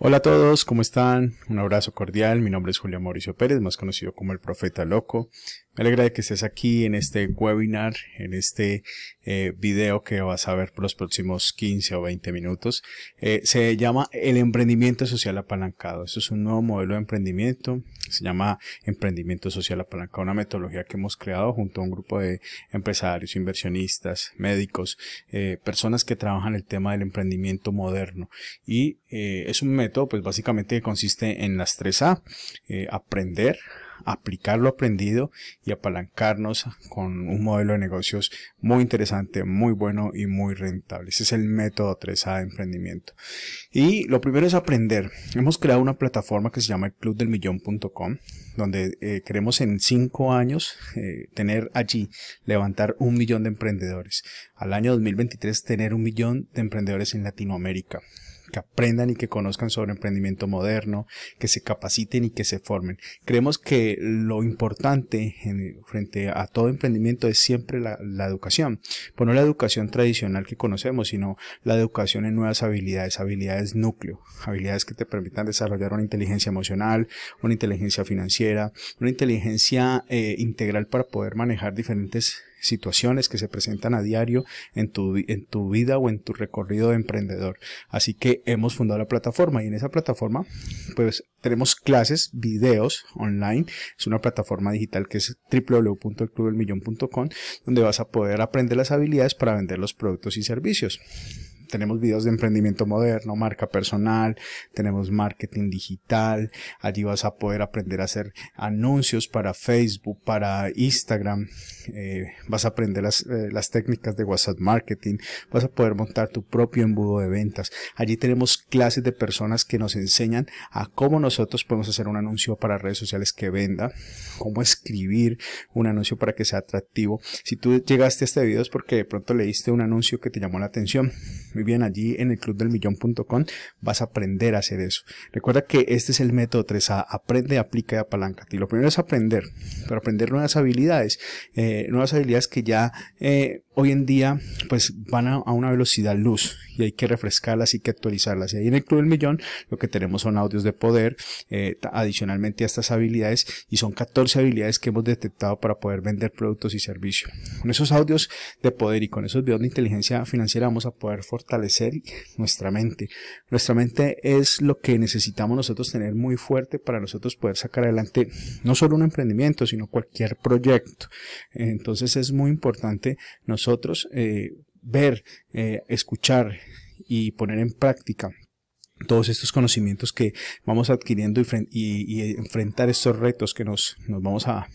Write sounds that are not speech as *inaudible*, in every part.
Hola a todos, ¿cómo están? Un abrazo cordial, mi nombre es Julio Mauricio Pérez, más conocido como el Profeta Loco, me alegra de que estés aquí en este webinar, en este eh, video que vas a ver por los próximos 15 o 20 minutos. Eh, se llama el emprendimiento social apalancado. Esto es un nuevo modelo de emprendimiento. Se llama emprendimiento social apalancado, una metodología que hemos creado junto a un grupo de empresarios, inversionistas, médicos, eh, personas que trabajan el tema del emprendimiento moderno. Y es un método, pues básicamente que consiste en las tres A, aprender, aplicar lo aprendido y apalancarnos con un modelo de negocios muy interesante, muy bueno y muy rentable. Ese es el método 3A de emprendimiento. Y lo primero es aprender. Hemos creado una plataforma que se llama el millón.com donde eh, queremos en cinco años eh, tener allí, levantar un millón de emprendedores. Al año 2023 tener un millón de emprendedores en Latinoamérica que aprendan y que conozcan sobre emprendimiento moderno, que se capaciten y que se formen. Creemos que lo importante frente a todo emprendimiento es siempre la, educación, pero pues no la educación tradicional que conocemos, sino la educación en nuevas habilidades, habilidades núcleo, habilidades que te permitan desarrollar una inteligencia emocional, una inteligencia financiera, una inteligencia eh, integral para poder manejar diferentes situaciones que se presentan a diario en tu, en tu vida o en tu recorrido de emprendedor. Así que hemos fundado la plataforma y en esa plataforma pues tenemos clases, videos online. Es una plataforma digital que es www.elclubelmillón.com donde vas a poder aprender las habilidades para vender los productos y servicios tenemos videos de emprendimiento moderno, marca personal, tenemos marketing digital, allí vas a poder aprender a hacer anuncios para Facebook, para Instagram, eh, vas a aprender las, eh, las técnicas de WhatsApp marketing, vas a poder montar tu propio embudo de ventas. Allí tenemos clases de personas que nos enseñan a cómo nosotros podemos hacer un anuncio para redes sociales que venda, cómo escribir un anuncio para que sea atractivo. Si tú llegaste a este video es porque de pronto leíste un anuncio que te llamó la atención bien allí en el club del clubdelmillón.com vas a aprender a hacer eso. Recuerda que este es el método 3A, aprende, aplica y apalanca. Y lo primero es aprender, para aprender nuevas habilidades, eh, nuevas habilidades que ya eh, hoy en día pues van a una velocidad luz y hay que refrescarlas y que actualizarlas. Y ahí en el Club del Millón lo que tenemos son audios de poder, eh, adicionalmente a estas habilidades, y son 14 habilidades que hemos detectado para poder vender productos y servicios. Con esos audios de poder y con esos videos de inteligencia financiera vamos a poder fortalecer nuestra mente. Nuestra mente es lo que necesitamos nosotros tener muy fuerte para nosotros poder sacar adelante no solo un emprendimiento, sino cualquier proyecto. Entonces es muy importante nosotros eh, ver, eh, escuchar y poner en práctica todos estos conocimientos que vamos adquiriendo y, enfrentar estos retos que nos, vamos a,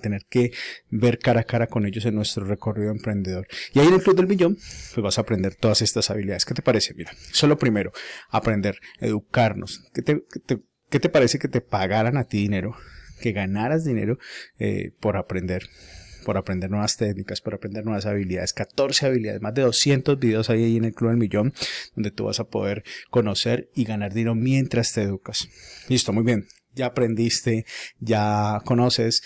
tener que ver cara a cara con ellos en nuestro recorrido emprendedor. Y ahí en el Club del Millón, pues vas a aprender todas estas habilidades. ¿Qué te parece? Mira, solo primero, aprender, educarnos. ¿Qué te, parece que te pagaran a ti dinero? Que ganaras dinero eh, por aprender por aprender nuevas técnicas, por aprender nuevas habilidades, 14 habilidades, más de 200 videos ahí en el Club del Millón, donde tú vas a poder conocer y ganar dinero mientras te educas. Listo, muy bien, ya aprendiste, ya conoces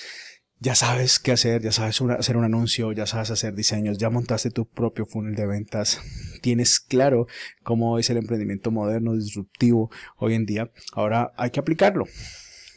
ya sabes qué hacer, ya sabes hacer un anuncio, ya sabes hacer diseños, ya montaste tu propio funnel de ventas, tienes claro cómo es el emprendimiento moderno, disruptivo hoy en día. Ahora hay que aplicarlo.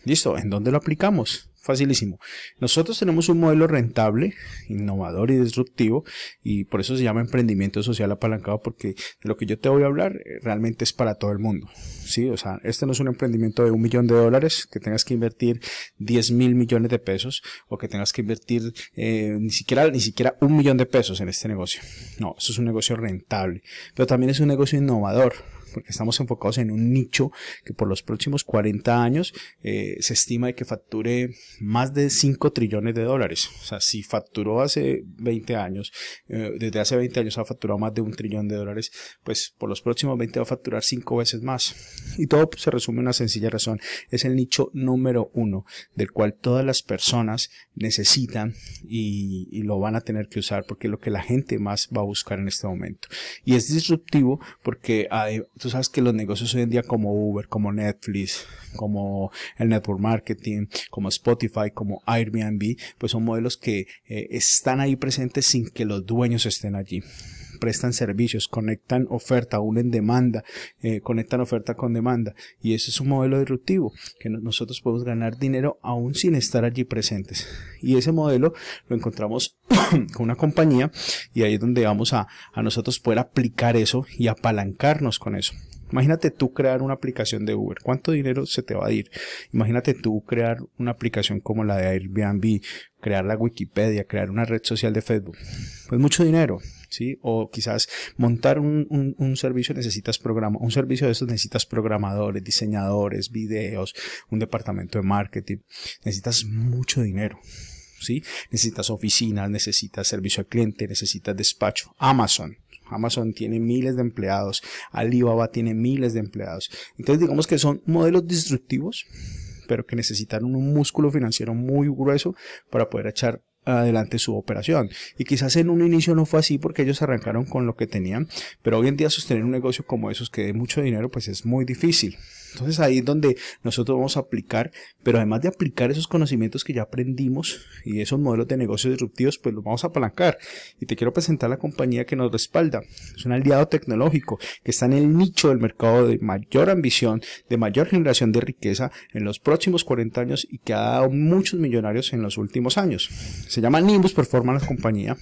Listo, ¿en dónde lo aplicamos? Facilísimo. Nosotros tenemos un modelo rentable, innovador y disruptivo, y por eso se llama emprendimiento social apalancado, porque de lo que yo te voy a hablar eh, realmente es para todo el mundo. ¿sí? O sea, este no es un emprendimiento de un millón de dólares, que tengas que invertir 10 mil millones de pesos, o que tengas que invertir eh, ni, siquiera, ni siquiera un millón de pesos en este negocio. No, eso es un negocio rentable, pero también es un negocio innovador porque estamos enfocados en un nicho que por los próximos 40 años eh, se estima que facture más de 5 trillones de dólares. O sea, si facturó hace 20 años, eh, desde hace 20 años ha facturado más de un trillón de dólares, pues por los próximos 20 va a facturar 5 veces más. Y todo se resume en una sencilla razón. Es el nicho número uno del cual todas las personas necesitan y, y lo van a tener que usar porque es lo que la gente más va a buscar en este momento. Y es disruptivo porque tú sabes que los negocios hoy en día como Uber, como Netflix, como el network marketing, como Spotify, como Airbnb, pues son modelos que eh, están ahí presentes sin que los dueños estén allí prestan servicios, conectan oferta, unen demanda, eh, conectan oferta con demanda. Y ese es un modelo disruptivo, que nosotros podemos ganar dinero aún sin estar allí presentes. Y ese modelo lo encontramos *coughs* con una compañía y ahí es donde vamos a, a nosotros poder aplicar eso y apalancarnos con eso. Imagínate tú crear una aplicación de Uber, ¿cuánto dinero se te va a ir? Imagínate tú crear una aplicación como la de Airbnb, crear la Wikipedia, crear una red social de Facebook. Pues mucho dinero, ¿sí? O quizás montar un, servicio necesitas programa, un servicio de estos necesitas programadores, diseñadores, videos, un departamento de marketing. Necesitas mucho dinero. ¿Sí? Necesitas oficinas, necesitas servicio al cliente, necesitas despacho. Amazon. Amazon tiene miles de empleados, Alibaba tiene miles de empleados. Entonces digamos que son modelos destructivos pero que necesitan un músculo financiero muy grueso para poder echar adelante su operación. Y quizás en un inicio no fue así porque ellos arrancaron con lo que tenían, pero hoy en día sostener un negocio como esos que dé mucho dinero pues es muy difícil. Entonces ahí es donde nosotros vamos a aplicar, pero además de aplicar esos conocimientos que ya aprendimos y esos modelos de negocios disruptivos, pues los vamos a apalancar. Y te quiero presentar la compañía que nos respalda. Es un aliado tecnológico que está en el nicho del mercado de mayor ambición, de mayor generación de riqueza en los próximos 40 años y que ha dado muchos millonarios en los últimos años. Se llama Nimbus Performance la compañía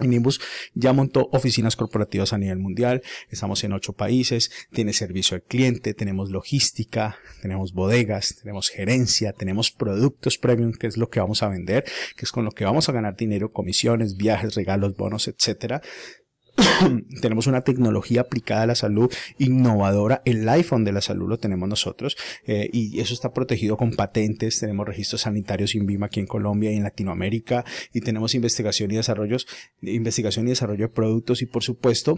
y Nimbus ya montó oficinas corporativas a nivel mundial, estamos en ocho países, tiene servicio al cliente, tenemos logística, tenemos bodegas, tenemos gerencia, tenemos productos premium, que es lo que vamos a vender, que es con lo que vamos a ganar dinero, comisiones, viajes, regalos, bonos, etcétera. *coughs* tenemos una tecnología aplicada a la salud innovadora, el iPhone de la salud lo tenemos nosotros eh, y eso está protegido con patentes, tenemos registros sanitarios INVIMA aquí en Colombia y en Latinoamérica y tenemos investigación y desarrollos, investigación y desarrollo de productos y por supuesto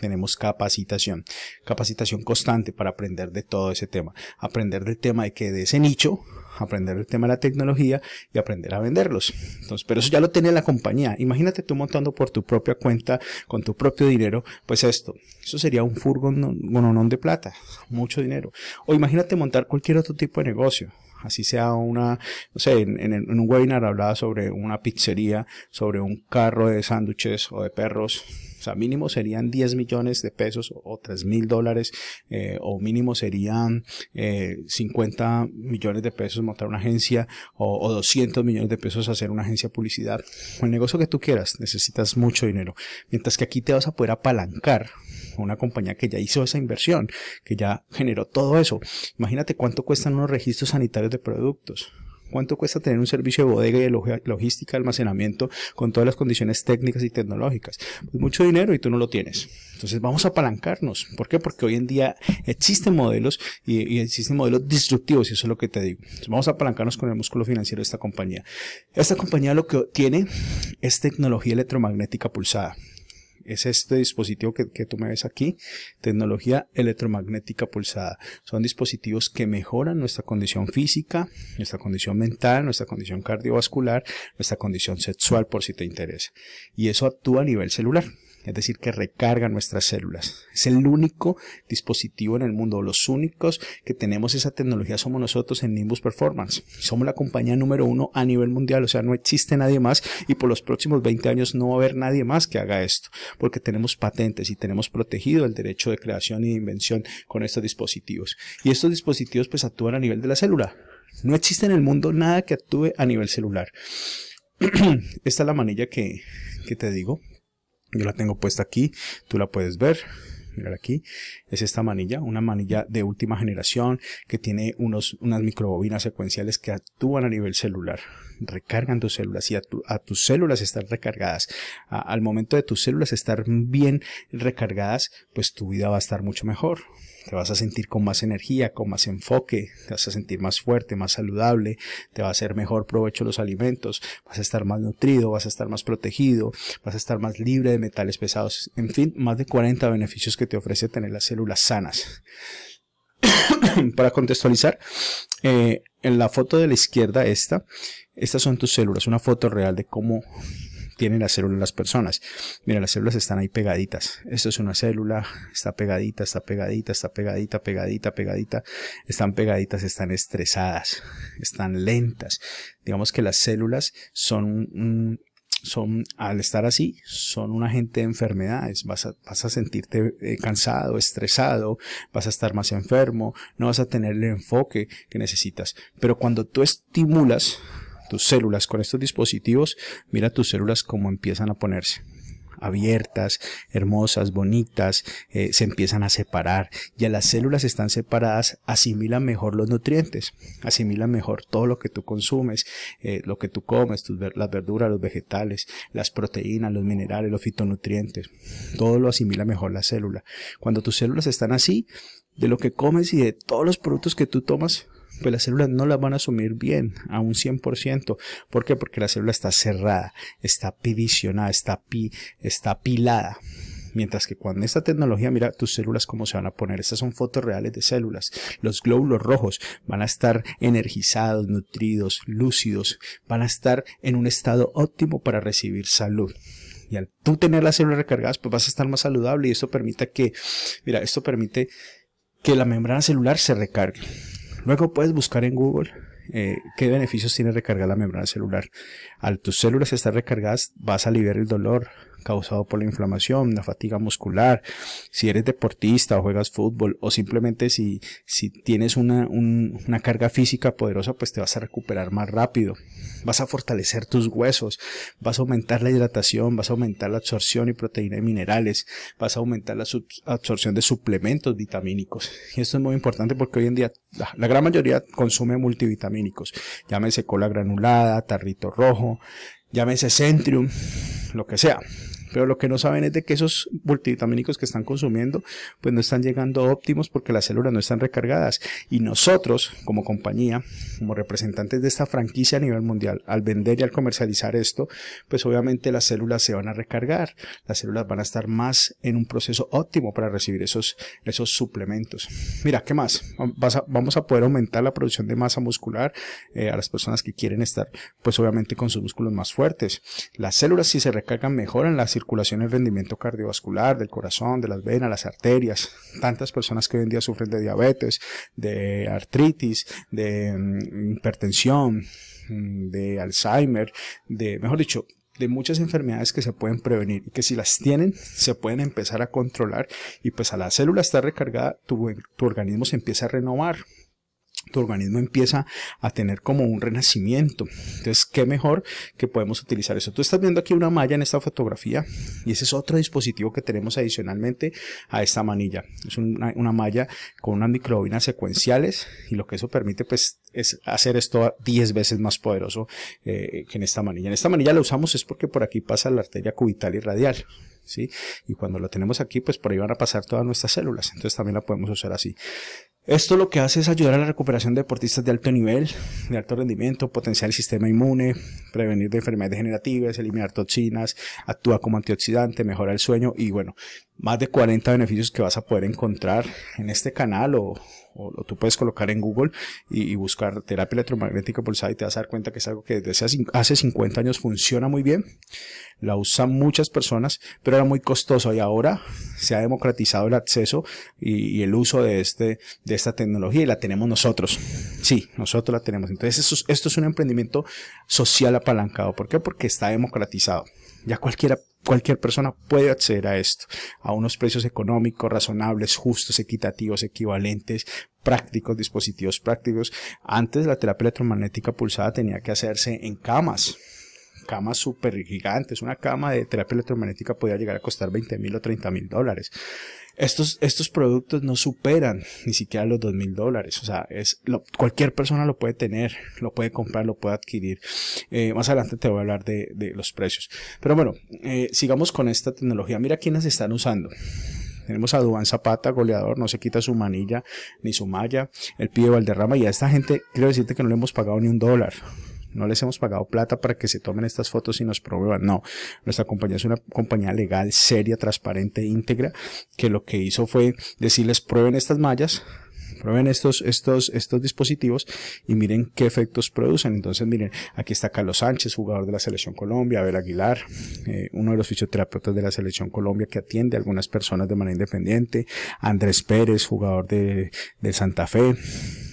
tenemos capacitación, capacitación constante para aprender de todo ese tema, aprender del tema de que de ese nicho aprender el tema de la tecnología y aprender a venderlos. Entonces, pero eso ya lo tiene la compañía. Imagínate tú montando por tu propia cuenta, con tu propio dinero, pues esto. Eso sería un furgonón de plata, mucho dinero. O imagínate montar cualquier otro tipo de negocio así sea una, no sé, en, en, un webinar hablaba sobre una pizzería, sobre un carro de sándwiches o de perros, o sea, mínimo serían 10 millones de pesos o, tres 3 mil dólares, eh, o mínimo serían 50 eh, millones de pesos montar una agencia, o, 200 millones de pesos hacer una agencia publicidad, o el negocio que tú quieras, necesitas mucho dinero. Mientras que aquí te vas a poder apalancar una compañía que ya hizo esa inversión, que ya generó todo eso. Imagínate cuánto cuestan unos registros sanitarios de productos. ¿Cuánto cuesta tener un servicio de bodega y de logística, almacenamiento, con todas las condiciones técnicas y tecnológicas? Pues mucho dinero y tú no lo tienes. Entonces vamos a apalancarnos. ¿Por qué? Porque hoy en día existen modelos y, existen modelos disruptivos y eso es lo que te digo. vamos a apalancarnos con el músculo financiero de esta compañía. Esta compañía lo que tiene es tecnología electromagnética pulsada es este dispositivo que, que tú me ves aquí, tecnología electromagnética pulsada. Son dispositivos que mejoran nuestra condición física, nuestra condición mental, nuestra condición cardiovascular, nuestra condición sexual por si te interesa. Y eso actúa a nivel celular es decir, que recarga nuestras células. Es el único dispositivo en el mundo, los únicos que tenemos esa tecnología somos nosotros en Nimbus Performance. Somos la compañía número uno a nivel mundial, o sea, no existe nadie más y por los próximos 20 años no va a haber nadie más que haga esto, porque tenemos patentes y tenemos protegido el derecho de creación y de invención con estos dispositivos. Y estos dispositivos pues actúan a nivel de la célula. No existe en el mundo nada que actúe a nivel celular. *clears throat* Esta es la manilla que te digo, yo la tengo puesta aquí, tú la puedes ver. Mirar aquí, es esta manilla, una manilla de última generación que tiene unos, unas microbobinas secuenciales que actúan a nivel celular, recargan tus células y a, tus células están recargadas. al momento de tus células estar bien recargadas, pues tu vida va a estar mucho mejor te vas a sentir con más energía, con más enfoque, te vas a sentir más fuerte, más saludable, te va a hacer mejor provecho los alimentos, vas a estar más nutrido, vas a estar más protegido, vas a estar más libre de metales pesados, en fin, más de 40 beneficios que te ofrece tener las células sanas. *coughs* Para contextualizar, eh, en la foto de la izquierda, esta, estas son tus células, una foto real de cómo tienen las células las personas. Mira, las células están ahí pegaditas. Esto es una célula, está pegadita, está pegadita, está pegadita, pegadita, pegadita. Están pegaditas, están estresadas, están lentas. Digamos que las células son son, al estar así, son un agente de enfermedades. Vas a, sentirte eh, cansado, estresado, vas a estar más enfermo, no vas a tener el enfoque que necesitas. Pero cuando tú estimulas tus células con estos dispositivos, mira tus células cómo empiezan a ponerse abiertas, hermosas, bonitas, eh, se empiezan a separar. Ya las células están separadas, asimilan mejor los nutrientes, asimilan mejor todo lo que tú consumes, eh, lo que tú comes, las verduras, los vegetales, las proteínas, los minerales, los fitonutrientes. Todo lo asimila mejor la célula. Cuando tus células están así, de lo que comes y de todos los productos que tú tomas, pues las células no las van a asumir bien a un 100%. ¿Por qué? Porque la célula está cerrada, está pidicionada, está, pi, está pilada. Mientras que cuando esta tecnología, mira tus células cómo se van a poner. Estas son fotos reales de células. Los glóbulos rojos van a estar energizados, nutridos, lúcidos, van a estar en un estado óptimo para recibir salud. Y al tú tener las células recargadas, pues vas a estar más saludable y esto permite que, mira, esto permite que la membrana celular se recargue. Luego puedes buscar en Google eh, qué beneficios tiene recargar la membrana celular. Al tus células estar recargadas vas a aliviar el dolor, causado por la inflamación, la fatiga muscular, si eres deportista o juegas fútbol o simplemente si, si tienes una, carga física poderosa, pues te vas a recuperar más rápido, vas a fortalecer tus huesos, vas a aumentar la hidratación, vas a aumentar la absorción y proteína y minerales, vas a aumentar la absorción de suplementos vitamínicos. Y esto es muy importante porque hoy en día la, la gran mayoría consume multivitamínicos, llámese cola granulada, tarrito rojo, llámese Centrium, lo que sea. Pero lo que no saben es de que esos multivitamínicos que están consumiendo, pues no están llegando óptimos porque las células no están recargadas. Y nosotros, como compañía, como representantes de esta franquicia a nivel mundial, al vender y al comercializar esto, pues obviamente las células se van a recargar, las células van a estar más en un proceso óptimo para recibir esos, esos suplementos. Mira, ¿qué más? vamos a poder aumentar la producción de masa muscular eh, a las personas que quieren estar, pues obviamente con sus músculos más fuertes. Las células si se recargan mejoran las circulación y rendimiento cardiovascular, del corazón, de las venas, las arterias. Tantas personas que hoy en día sufren de diabetes, de artritis, de mm, hipertensión, mm, de Alzheimer, de, mejor dicho, de muchas enfermedades que se pueden prevenir y que si las tienen se pueden empezar a controlar y pues a la célula está recargada tu organismo se empieza a renovar tu organismo empieza a tener como un renacimiento. Entonces, qué mejor que podemos utilizar eso. Tú estás viendo aquí una malla en esta fotografía y ese es otro dispositivo que tenemos adicionalmente a esta manilla. Es una, malla con unas microbinas secuenciales y lo que eso permite pues es hacer esto 10 veces más poderoso eh, que en esta manilla. En esta manilla la usamos es porque por aquí pasa la arteria cubital y radial. ¿Sí? Y cuando la tenemos aquí, pues por ahí van a pasar todas nuestras células. Entonces también la podemos usar así. Esto lo que hace es ayudar a la recuperación de deportistas de alto nivel, de alto rendimiento, potenciar el sistema inmune, prevenir de enfermedades degenerativas, eliminar toxinas, actúa como antioxidante, mejora el sueño y bueno, más de 40 beneficios que vas a poder encontrar en este canal o, o, tú puedes colocar en Google y, buscar terapia electromagnética pulsada y te vas a dar cuenta que es algo que desde hace 50 años funciona muy bien, la usan muchas personas, pero era muy costoso y ahora se ha democratizado el acceso y, el uso de, este, de esta tecnología y la tenemos nosotros. Sí, nosotros la tenemos. Entonces esto es un emprendimiento social apalancado. ¿Por qué? Porque está democratizado. Ya cualquiera, cualquier persona puede acceder a esto, a unos precios económicos, razonables, justos, equitativos, equivalentes, prácticos, dispositivos prácticos. Antes la terapia electromagnética pulsada tenía que hacerse en camas, camas súper gigantes. Una cama de terapia electromagnética podía llegar a costar 20 mil o 30 mil dólares. Estos, estos productos no superan ni siquiera los dos mil dólares. O sea, es lo, cualquier persona lo puede tener, lo puede comprar, lo puede adquirir. Eh, más adelante te voy a hablar de, de los precios. Pero bueno, eh, sigamos con esta tecnología. Mira quiénes están usando. Tenemos a Dubán Zapata, goleador, no se quita su manilla ni su malla. El pibe Valderrama y a esta gente quiero decirte que no le hemos pagado ni un dólar no les hemos pagado plata para que se tomen estas fotos y nos prueban, No, nuestra compañía es una compañía legal, seria, transparente, íntegra, que lo que hizo fue decirles prueben estas mallas, prueben estos, estos, estos dispositivos y miren qué efectos producen. Entonces, miren, aquí está Carlos Sánchez, jugador de la Selección Colombia, Abel Aguilar, eh, uno de los fisioterapeutas de la Selección Colombia que atiende a algunas personas de manera independiente, Andrés Pérez, jugador de, de Santa Fe.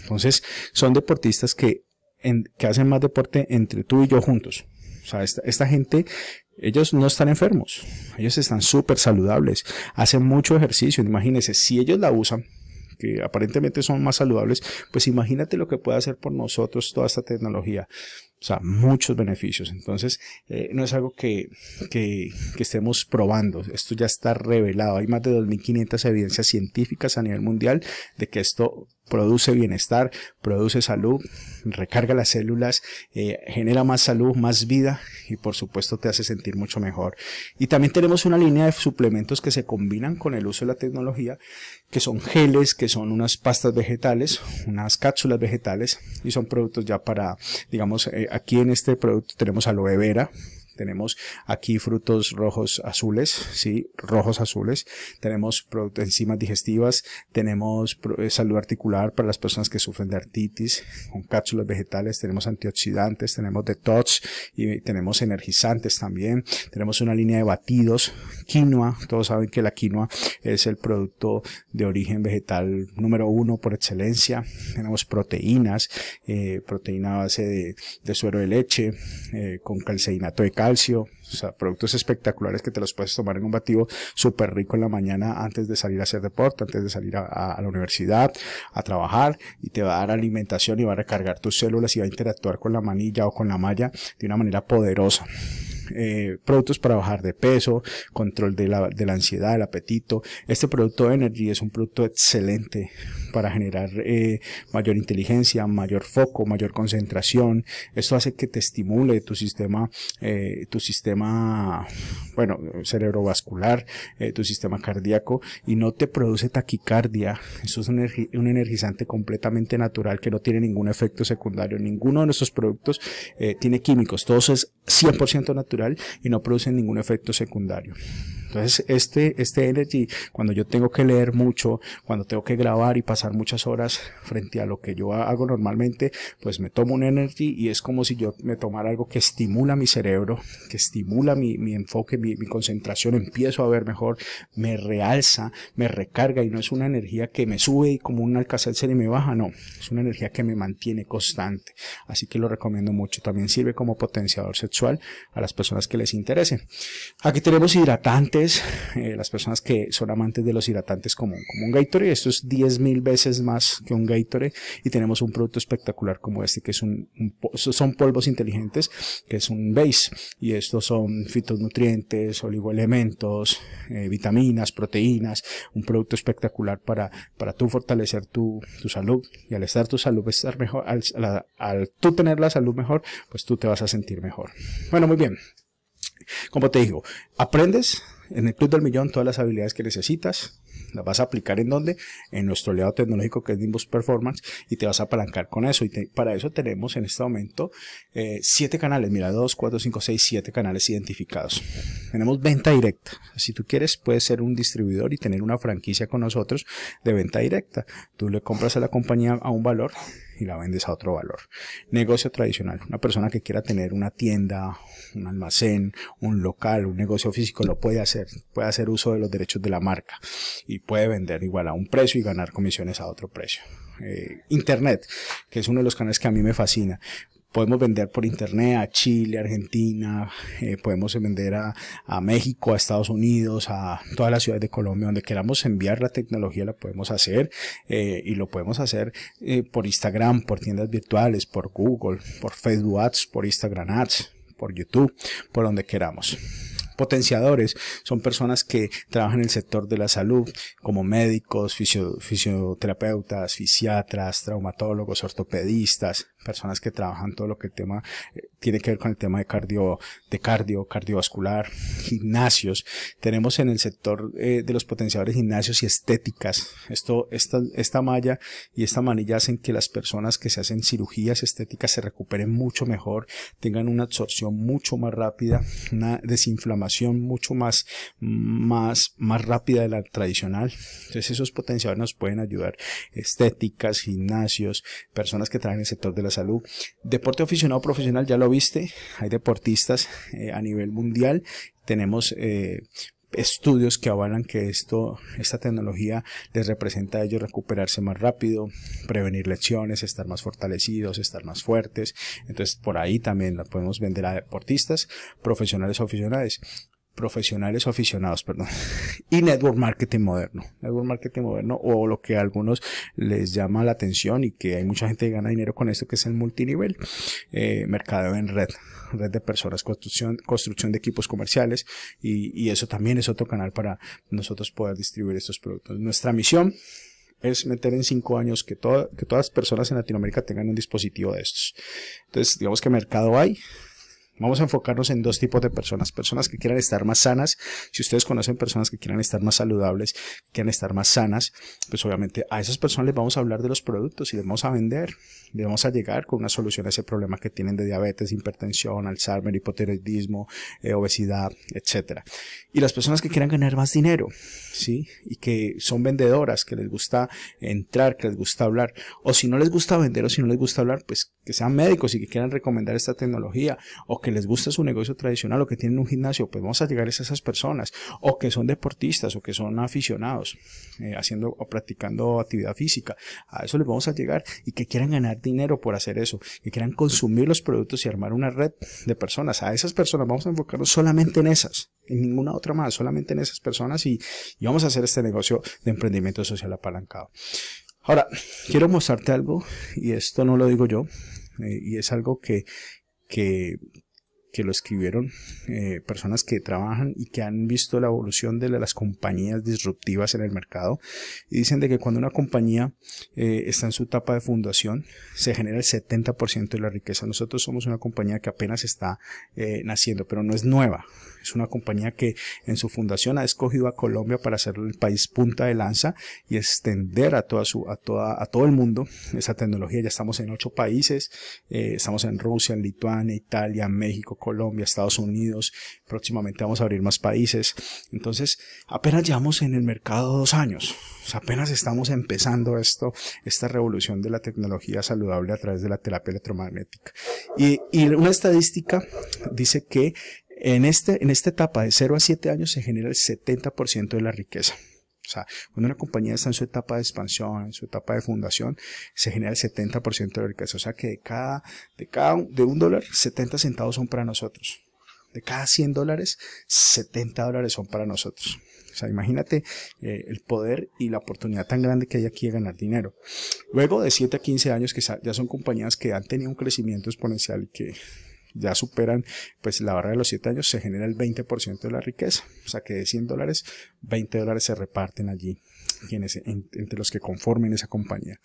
Entonces, son deportistas que en, que hacen más deporte entre tú y yo juntos. O sea, esta, esta gente, ellos no están enfermos, ellos están súper saludables, hacen mucho ejercicio, imagínense, si ellos la usan, que aparentemente son más saludables, pues imagínate lo que puede hacer por nosotros toda esta tecnología. O sea, muchos beneficios. Entonces, eh, no es algo que, estemos probando. Esto ya está revelado. Hay más de 2.500 evidencias científicas a nivel mundial de que esto produce bienestar, produce salud, recarga las células, eh, genera más salud, más vida y por supuesto te hace sentir mucho mejor. Y también tenemos una línea de suplementos que se combinan con el uso de la tecnología, que son geles, que son unas pastas vegetales, unas cápsulas vegetales y son productos ya para, digamos, eh, aquí en este producto tenemos aloe vera, tenemos aquí frutos rojos azules, sí, rojos azules. Tenemos enzimas digestivas, tenemos eh, salud articular para las personas que sufren de artritis, con cápsulas vegetales, tenemos antioxidantes, tenemos detox y tenemos energizantes también. Tenemos una línea de batidos, quinoa. Todos saben que la quinoa es el producto de origen vegetal número uno por excelencia. Tenemos proteínas, eh, proteína a base de, suero de leche, eh, con calceinato de cáncer o sea, productos espectaculares que te los puedes tomar en un batido súper rico en la mañana antes de salir a hacer deporte, antes de salir a, la universidad, a trabajar y te va a dar alimentación y va a recargar tus células y va a interactuar con la manilla o con la malla de una manera poderosa. Eh, productos para bajar de peso, control de la, ansiedad, el apetito. Este producto Energy es un producto excelente para generar eh, mayor inteligencia, mayor foco, mayor concentración. Esto hace que te estimule tu sistema, eh, tu sistema, bueno, cerebrovascular, tu sistema cardíaco y no te produce taquicardia. Esto es un, un, energizante completamente natural que no tiene ningún efecto secundario. Ninguno de nuestros productos tiene químicos. Todo es 100% natural y no producen ningún efecto secundario. Entonces, este, este energy, cuando yo tengo que leer mucho, cuando tengo que grabar y pasar muchas horas frente a lo que yo hago normalmente, pues me tomo un energy y es como si yo me tomara algo que estimula mi cerebro, que estimula mi, enfoque, mi, concentración, empiezo a ver mejor, me realza, me recarga y no es una energía que me sube y como un alcacelcer y me baja, no, es una energía que me mantiene constante. Así que lo recomiendo mucho. También sirve como potenciador sexual a las personas que les interesen. Aquí tenemos hidratantes eh, las personas que son amantes de los hidratantes como, como un Gatorade, esto es 10 mil veces más que un Gatorade y tenemos un producto espectacular como este que es un, son polvos inteligentes, que es un base y estos son fitonutrientes, oligoelementos, eh, vitaminas, proteínas, un producto espectacular para, para tú fortalecer tu, salud y al estar tu salud estar mejor, al, al tú tener la salud mejor, pues tú te vas a sentir mejor. Bueno, muy bien. Como te digo, aprendes en el Club del Millón todas las habilidades que necesitas. Las vas a aplicar en donde? En nuestro aliado tecnológico que es Nimbus Performance y te vas a apalancar con eso. Y para eso tenemos en este momento eh, siete canales. Mira, dos cuatro cinco seis siete canales identificados. Tenemos venta directa. Si tú quieres, puedes ser un distribuidor y tener una franquicia con nosotros de venta directa. Tú le compras a la compañía a un valor y la vendes a otro valor. Negocio tradicional. Una persona que quiera tener una tienda, un almacén, un local, un negocio físico, lo puede hacer. Puede hacer uso de los derechos de la marca y puede vender igual a un precio y ganar comisiones a otro precio. Eh, Internet, que es uno de los canales que a mí me fascina, podemos vender por internet a Chile, Argentina, eh, podemos vender a, México, a Estados Unidos, a todas las ciudades de Colombia, donde queramos enviar la tecnología la podemos hacer eh, y lo podemos hacer eh, por Instagram, por tiendas virtuales, por Google, por Facebook Ads, por Instagram Ads, por YouTube, por donde queramos. Potenciadores son personas que trabajan en el sector de la salud, como médicos, fisioterapeutas, fisiatras, traumatólogos, ortopedistas, personas que trabajan todo lo que el tema eh, tiene que ver con el tema de cardio, de cardio, cardiovascular, *laughs* gimnasios. Tenemos en el sector eh, de los potenciadores gimnasios y estéticas. Esto, esta, esta malla y esta manilla hacen que las personas que se hacen cirugías estéticas se recuperen mucho mejor, tengan una absorción mucho más rápida, una desinflamación mucho más, más, más rápida de la tradicional. Entonces esos potenciadores nos pueden ayudar. Estéticas, gimnasios, personas que trabajan el sector de las salud. Deporte aficionado profesional, ya lo viste, hay deportistas eh, a nivel mundial, tenemos eh, estudios que avalan que esto, esta tecnología les representa a ellos recuperarse más rápido, prevenir lesiones, estar más fortalecidos, estar más fuertes. Entonces, por ahí también la podemos vender a deportistas, profesionales o aficionados profesionales o aficionados, perdón, *laughs* y network marketing moderno. Network marketing moderno o lo que a algunos les llama la atención y que hay mucha gente que gana dinero con esto, que es el multinivel, mercado eh, mercadeo en red, red de personas, construcción, construcción de equipos comerciales y, eso también es otro canal para nosotros poder distribuir estos productos. Nuestra misión es meter en cinco años que, que todas las personas en Latinoamérica tengan un dispositivo de estos. Entonces, digamos que mercado hay, Vamos a enfocarnos en dos tipos de personas. Personas que quieran estar más sanas. Si ustedes conocen personas que quieran estar más saludables, que quieran estar más sanas, pues obviamente a esas personas les vamos a hablar de los productos y les vamos a vender. Les vamos a llegar con una solución a ese problema que tienen de diabetes, hipertensión, Alzheimer, hipotiroidismo, eh, obesidad, etc. Y las personas que quieran ganar más dinero, ¿sí? Y que son vendedoras, que les gusta entrar, que les gusta hablar. O si no les gusta vender o si no les gusta hablar, pues que sean médicos y que quieran recomendar esta tecnología, o que les gusta su negocio tradicional, o que tienen un gimnasio, pues vamos a llegar a esas personas, o que son deportistas, o que son aficionados, eh, haciendo o practicando actividad física, a eso les vamos a llegar, y que quieran ganar dinero por hacer eso, que quieran consumir los productos y armar una red de personas, a esas personas vamos a enfocarnos solamente en esas, en ninguna otra más, solamente en esas personas y, y vamos a hacer este negocio de emprendimiento social apalancado. Ahora, quiero mostrarte algo, y esto no lo digo yo, eh, y es algo que, que, que lo escribieron eh, personas que trabajan y que han visto la evolución de las compañías disruptivas en el mercado y dicen de que cuando una compañía eh, está en su etapa de fundación se genera el 70% de la riqueza. Nosotros somos una compañía que apenas está naciendo, pero no es nueva es una compañía que en su fundación ha escogido a Colombia para ser el país punta de lanza y extender a, toda su, a, toda, a todo el mundo esa tecnología. Ya estamos en ocho países, eh, estamos en Rusia, en Lituania, Italia, México, Colombia, Estados Unidos, próximamente vamos a abrir más países. Entonces, apenas llevamos en el mercado dos años, apenas estamos empezando esto, esta revolución de la tecnología saludable a través de la terapia electromagnética. Y, y una estadística dice que en, este, en esta etapa de 0 a 7 años se genera el 70% de la riqueza. O sea, cuando una compañía está en su etapa de expansión, en su etapa de fundación, se genera el 70% de la riqueza. O sea que de cada, de cada, de un dólar, 70 centavos son para nosotros. De cada 100 dólares, 70 dólares son para nosotros. O sea, imagínate eh, el poder y la oportunidad tan grande que hay aquí de ganar dinero. Luego de 7 a 15 años, que ya son compañías que han tenido un crecimiento exponencial y que ya superan pues la barra de los 7 años, se genera el 20% de la riqueza. O sea que de 100 dólares, 20 dólares se reparten allí quienes, entre los que conformen esa compañía.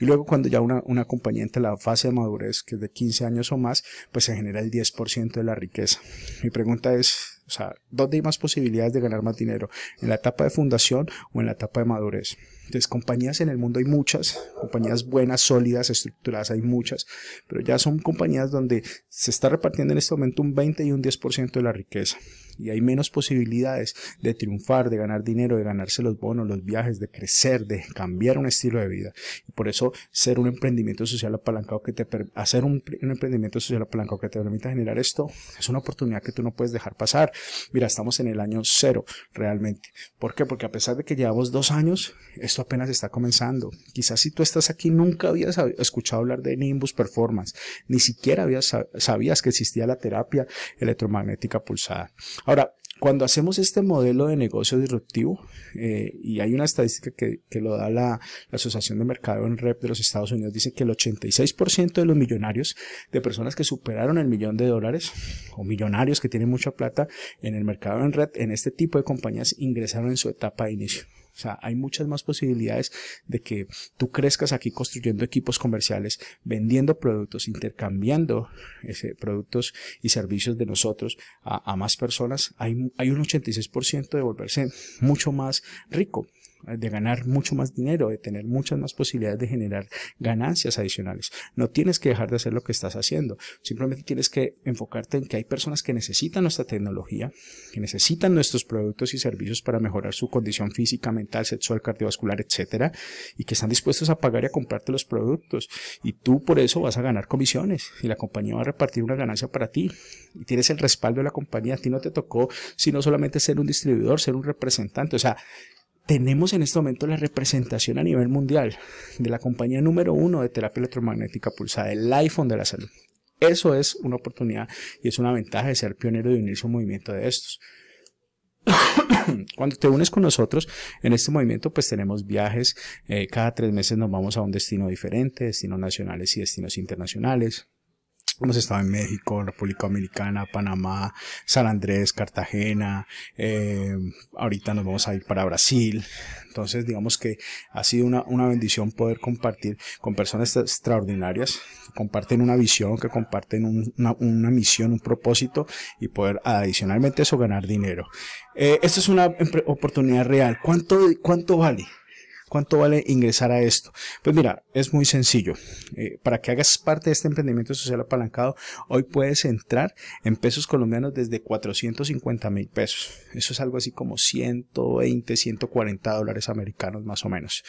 Y luego cuando ya una, una compañía entre la fase de madurez, que es de 15 años o más, pues se genera el 10% de la riqueza. Mi pregunta es, o sea, ¿dónde hay más posibilidades de ganar más dinero? ¿En la etapa de fundación o en la etapa de madurez? Entonces, compañías en el mundo hay muchas, compañías buenas, sólidas, estructuradas, hay muchas, pero ya son compañías donde se está repartiendo en este momento un 20 y un 10% de la riqueza y hay menos posibilidades de triunfar, de ganar dinero, de ganarse los bonos, los viajes, de crecer, de cambiar un estilo de vida. Y por eso ser un emprendimiento social apalancado que te hacer un, emprendimiento social apalancado que te permita generar esto es una oportunidad que tú no puedes dejar pasar. Mira, estamos en el año cero realmente. ¿Por qué? Porque a pesar de que llevamos dos años, esto apenas está comenzando. Quizás si tú estás aquí nunca habías escuchado hablar de Nimbus Performance, ni siquiera habías, sabías que existía la terapia electromagnética pulsada. Ahora, cuando hacemos este modelo de negocio disruptivo, eh, y hay una estadística que, que lo da la, Asociación de Mercado en Red de los Estados Unidos, dice que el 86% de los millonarios, de personas que superaron el millón de dólares, o millonarios que tienen mucha plata en el mercado en red, en este tipo de compañías ingresaron en su etapa de inicio. O sea, hay muchas más posibilidades de que tú crezcas aquí construyendo equipos comerciales, vendiendo productos, intercambiando ese, productos y servicios de nosotros a, más personas. Hay, hay un 86% de volverse mucho más rico de ganar mucho más dinero, de tener muchas más posibilidades de generar ganancias adicionales. No tienes que dejar de hacer lo que estás haciendo, simplemente tienes que enfocarte en que hay personas que necesitan nuestra tecnología, que necesitan nuestros productos y servicios para mejorar su condición física, mental, sexual, cardiovascular, etcétera, y que están dispuestos a pagar y a comprarte los productos. Y tú por eso vas a ganar comisiones y la compañía va a repartir una ganancia para ti y tienes el respaldo de la compañía. A ti no te tocó sino solamente ser un distribuidor, ser un representante, o sea, tenemos en este momento la representación a nivel mundial de la compañía número uno de terapia electromagnética pulsada, el iPhone de la salud. Eso es una oportunidad y es una ventaja de ser pionero de unirse a un movimiento de estos. Cuando te unes con nosotros en este movimiento, pues tenemos viajes. Eh, cada tres meses nos vamos a un destino diferente, destinos nacionales y destinos internacionales Hemos estado en México, República Dominicana, Panamá, San Andrés, Cartagena. Eh, ahorita nos vamos a ir para Brasil. Entonces, digamos que ha sido una, bendición poder compartir con personas extraordinarias que comparten una visión, que comparten una, misión, un propósito y poder adicionalmente eso ganar dinero. Eh, esta es una oportunidad real. ¿Cuánto, cuánto vale? ¿Cuánto vale ingresar a esto? Pues mira, es muy sencillo. Eh, para que hagas parte de este emprendimiento social apalancado, hoy puedes entrar en pesos colombianos desde 450 mil pesos. Eso es algo así como 120, 140 dólares americanos más o menos.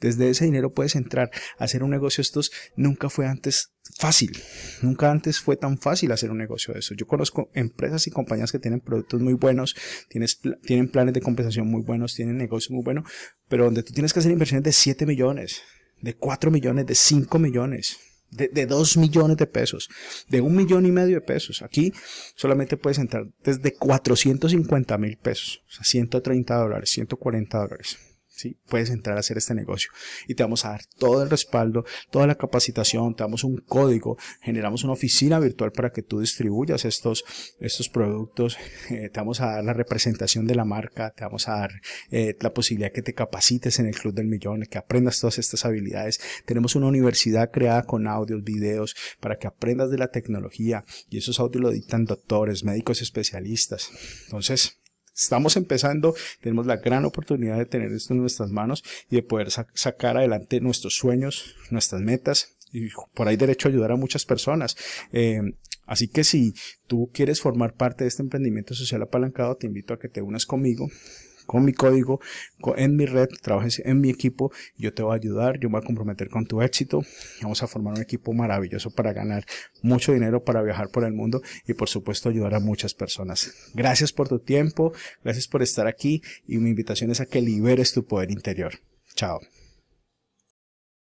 Desde ese dinero puedes entrar a hacer un negocio. Estos nunca fue antes fácil. Nunca antes fue tan fácil hacer un negocio de eso. Yo conozco empresas y compañías que tienen productos muy buenos, tienes, tienen planes de compensación muy buenos, tienen negocio muy bueno pero donde tú tienes que hacer inversiones de 7 millones, de 4 millones, de 5 millones, de, 2 millones de pesos, de un millón y medio de pesos. Aquí solamente puedes entrar desde 450 mil pesos, o sea, 130 dólares, 140 dólares. ¿sí? Puedes entrar a hacer este negocio y te vamos a dar todo el respaldo, toda la capacitación, te damos un código, generamos una oficina virtual para que tú distribuyas estos, estos productos, eh, te vamos a dar la representación de la marca, te vamos a dar eh, la posibilidad que te capacites en el Club del Millón, que aprendas todas estas habilidades. Tenemos una universidad creada con audios, videos, para que aprendas de la tecnología y esos audios lo dictan doctores, médicos especialistas. Entonces, estamos empezando, tenemos la gran oportunidad de tener esto en nuestras manos y de poder sacar adelante nuestros sueños, nuestras metas y por ahí derecho a ayudar a muchas personas. Eh, así que si tú quieres formar parte de este emprendimiento social apalancado, te invito a que te unas conmigo con mi código, en mi red, trabajes en mi equipo, yo te voy a ayudar, yo me voy a comprometer con tu éxito, vamos a formar un equipo maravilloso para ganar mucho dinero, para viajar por el mundo y por supuesto ayudar a muchas personas. Gracias por tu tiempo, gracias por estar aquí y mi invitación es a que liberes tu poder interior. Chao.